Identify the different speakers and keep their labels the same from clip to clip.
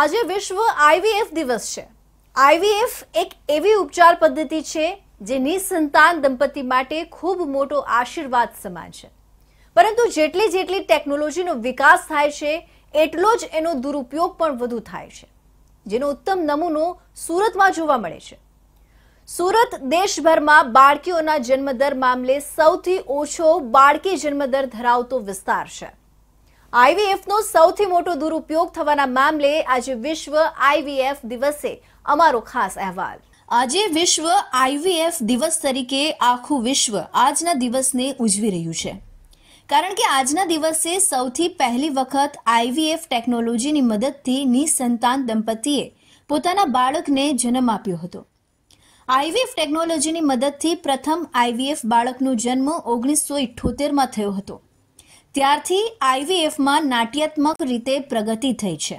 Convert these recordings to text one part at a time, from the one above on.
Speaker 1: આજે વિશ્વ આઈવીએફ દિવસ છે આઈવીએફ એક એવી ઉપચાર પદ્ધતિ છે જે નિસંતાન દંપતી માટે ખૂબ મોટો આશીર્વાદ સમાન છે પરંતુ જેટલી જેટલી ટેકનોલોજીનો વિકાસ થાય છે એટલો જ એનો દુરુપયોગ પણ વધુ થાય છે જેનો ઉત્તમ નમૂનો સુરતમાં જોવા મળે છે સુરત દેશભરમાં બાળકીઓના જન્મદર મામલે સૌથી ઓછો બાળકી જન્મદર ધરાવતો વિસ્તાર છે આઈવીએફનો સૌથી મોટો દુરુપયોગ થવાના મામલે આજે વિશ્વ આઈવીએફ દિવસે અમારો ખાસ અહેવાલ આજે વિશ્વ આઈવીએફ દિવસ તરીકે આખું વિશ્વ આજના દિવસને ઉજવી રહ્યું છે કારણ કે આજના દિવસે સૌથી પહેલી વખત આઈવીએફ ટેકનોલોજીની મદદથી નિસંતાન દંપતીએ પોતાના બાળકને જન્મ આપ્યો હતો આઈવીએફ ટેકનોલોજીની મદદથી પ્રથમ આઈવીએફ બાળકનો જન્મ ઓગણીસો ઇઠોતેરમાં થયો હતો ત્યારથી આઈવીએફમાં નાટ્યાત્મક રીતે પ્રગતિ થઈ છે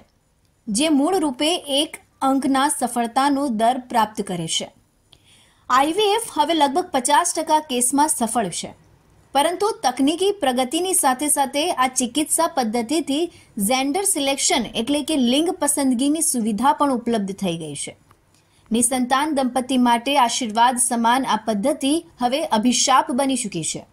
Speaker 1: જે મૂળ રૂપે એક અંકના સફળતાનો દર પ્રાપ્ત કરે છે આઈવીએફ હવે લગભગ પચાસ ટકા કેસમાં સફળ છે પરંતુ તકનીકી પ્રગતિની સાથે સાથે આ ચિકિત્સા પદ્ધતિથી જેન્ડર સિલેક્શન એટલે કે લિંગ પસંદગીની સુવિધા પણ ઉપલબ્ધ થઈ ગઈ છે નિસંતાન દંપતી માટે આશીર્વાદ સમાન આ પદ્ધતિ હવે અભિશાપ બની ચૂકી છે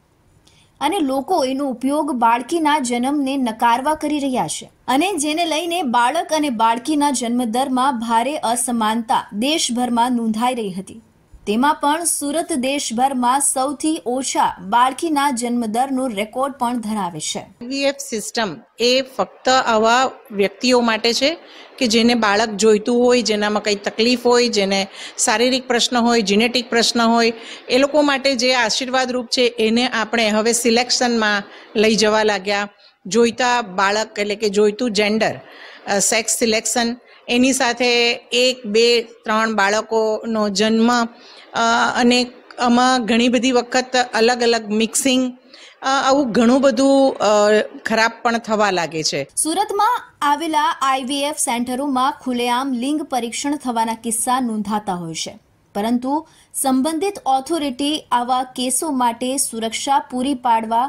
Speaker 1: અને લોકો એનો ઉપયોગ બાળકીના જન્મને નકારવા કરી રહ્યા છે અને જેને લઈને બાળક અને બાળકીના જન્મદરમાં ભારે અસમાનતા દેશભરમાં નોંધાઈ રહી હતી તેમાં પણ સુરત દેશભરમાં સૌથી ઓછા બાળકીના જન્મદરનું રેકોર્ડ
Speaker 2: પણ ધરાવે છે વીએફ સિસ્ટમ એ ફક્ત આવા વ્યક્તિઓ માટે છે કે જેને બાળક જોઈતું હોય જેનામાં કંઈ તકલીફ હોય જેને શારીરિક પ્રશ્ન હોય જીનેટિક પ્રશ્ન હોય એ લોકો માટે જે આશીર્વાદરૂપ છે એને આપણે હવે સિલેક્શનમાં લઈ જવા લાગ્યા જોઈતા બાળક એટલે કે જોઈતું જેન્ડર સેક્સ સિલેક્શન એની સાથે એક બે ત્રણ બાળકોનો જન્મ અને આમાં ઘણી બધી વખત અલગ અલગ મિક્સિંગ આવું ઘણું બધું ખરાબ પણ થવા લાગે છે સુરતમાં આવેલા આઈવીએફ
Speaker 1: સેન્ટરોમાં ખુલ્લેઆમ લિંગ પરીક્ષણ થવાના કિસ્સા નોંધાતા હોય છે પરંતુ સંબંધિત ઓથોરિટી આવા કેસો માટે સુરક્ષા પૂરી પાડવા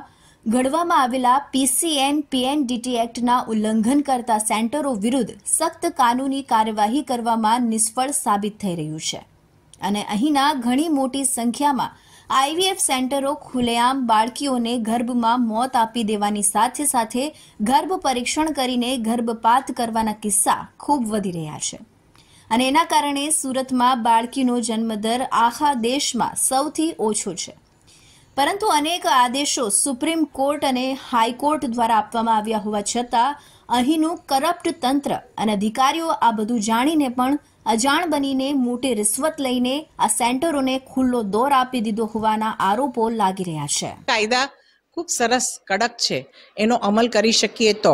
Speaker 1: ઘડવામાં આવેલા પીસીએન પીએનડીટી એક્ટના ઉલ્લંઘન કરતા સેન્ટરો વિરુદ્ધ સખ્ત કાનૂની કાર્યવાહી કરવામાં નિષ્ફળ સાબિત થઈ રહ્યું છે અને અહીંના ઘણી મોટી સંખ્યામાં આઈવીએફ સેન્ટરો ખુલ્લેઆમ બાળકીઓને ગર્ભમાં મોત આપી દેવાની સાથે સાથે ગર્ભ પરીક્ષણ કરીને ગર્ભપાત કરવાના કિસ્સા ખૂબ વધી રહ્યા છે અને એના કારણે સુરતમાં બાળકીનો જન્મદર આખા દેશમાં સૌથી ઓછો છે પરંતુ અનેક આદેશો સુપ્રીમ કોર્ટ અને હાઈકોર્ટ દ્વારા આપવામાં આવ્યા હોવા છતાં અહીંનું કરપ્ટ તંત્ર અને અધિકારીઓ આ બધું જાણીને પણ અજાણ બનીને મોટી રિશ્વત લઈને આ સેન્ટરોને ખુલ્લો દોર આપી દીધો
Speaker 2: હોવાના આરોપો લાગી રહ્યા છે કાયદા ખૂબ સરસ કડક છે એનો અમલ કરી શકીએ તો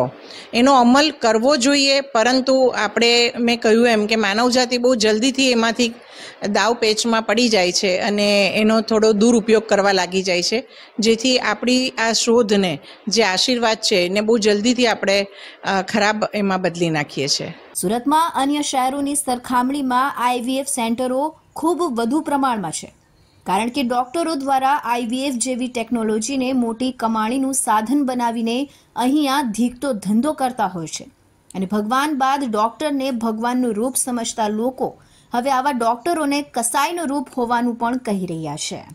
Speaker 2: એનો અમલ કરવો જોઈએ પરંતુ આપણે મેં કહ્યું એમ કે માનવજાતિ બહુ જલ્દીથી એમાંથી દાવ પેચમાં પડી જાય છે અને એનો થોડો દુરુપયોગ કરવા લાગી જાય છે જેથી આપણી આ શોધને જે આશીર્વાદ છે એને બહુ જલ્દીથી આપણે ખરાબ એમાં બદલી નાખીએ છીએ સુરતમાં અન્ય શહેરોની સરખામણીમાં આઈવીએફ સેન્ટરો ખૂબ વધુ
Speaker 1: પ્રમાણમાં છે કારણ કે ડોક્ટરો દ્વારા આઈવીએફ જેવી ટેકનોલોજીને મોટી કમાણીનું સાધન બનાવીને અહીંયા ધીકતો ધંધો કરતા હોય છે અને ભગવાન બાદ ડોક્ટરને ભગવાનનું રૂપ સમજતા લોકો હવે આવા ડોક્ટરોને કસાઈનું રૂપ હોવાનું પણ કહી રહ્યા છે